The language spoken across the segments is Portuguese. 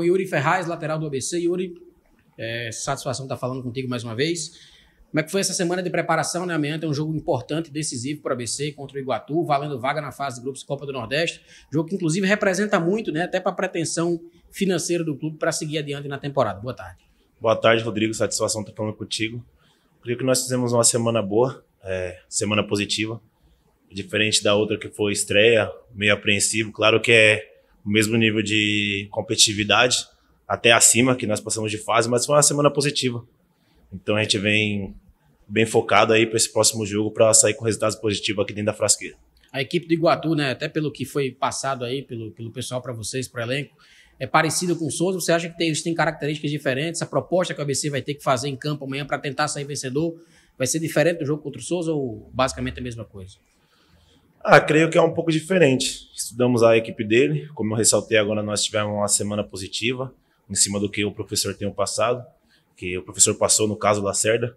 com Yuri Ferraz, lateral do ABC. Yuri, é, satisfação estar tá falando contigo mais uma vez. Como é que foi essa semana de preparação, né? Amanhã tem um jogo importante, decisivo para o ABC contra o Iguatu, valendo vaga na fase de grupos Copa do Nordeste. Jogo que, inclusive, representa muito, né? Até para a pretensão financeira do clube para seguir adiante na temporada. Boa tarde. Boa tarde, Rodrigo. Satisfação estar tá falando contigo. Creio que nós fizemos uma semana boa, é, semana positiva. Diferente da outra que foi estreia, meio apreensivo. Claro que é o mesmo nível de competitividade, até acima, que nós passamos de fase, mas foi uma semana positiva. Então a gente vem bem focado aí para esse próximo jogo para sair com resultados positivos aqui dentro da frasqueira. A equipe do Iguatu, né, até pelo que foi passado aí pelo, pelo pessoal para vocês, para o elenco, é parecido com o Souza? Você acha que tem, eles têm características diferentes? A proposta que o ABC vai ter que fazer em campo amanhã para tentar sair vencedor vai ser diferente do jogo contra o Souza ou basicamente a mesma coisa? Ah, creio que é um pouco diferente. Estudamos a equipe dele, como eu ressaltei agora, nós tivemos uma semana positiva, em cima do que o professor tem passado, que o professor passou no caso Lacerda.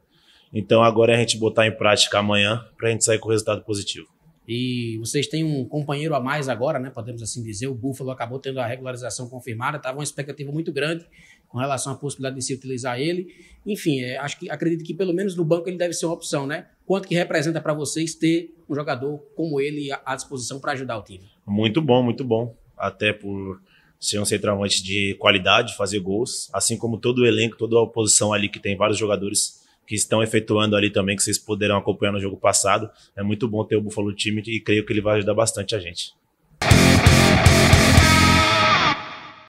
Então agora é a gente botar em prática amanhã para a gente sair com resultado positivo. E vocês têm um companheiro a mais agora, né? Podemos assim dizer, o Buffalo acabou tendo a regularização confirmada, estava uma expectativa muito grande com relação à possibilidade de se utilizar ele. Enfim, é, acho que acredito que pelo menos no banco ele deve ser uma opção, né? quanto que representa para vocês ter um jogador como ele à disposição para ajudar o time? Muito bom, muito bom. Até por ser um centroavante de qualidade, fazer gols, assim como todo o elenco, toda a oposição ali que tem vários jogadores que estão efetuando ali também, que vocês poderão acompanhar no jogo passado. É muito bom ter o Buffalo time e creio que ele vai ajudar bastante a gente.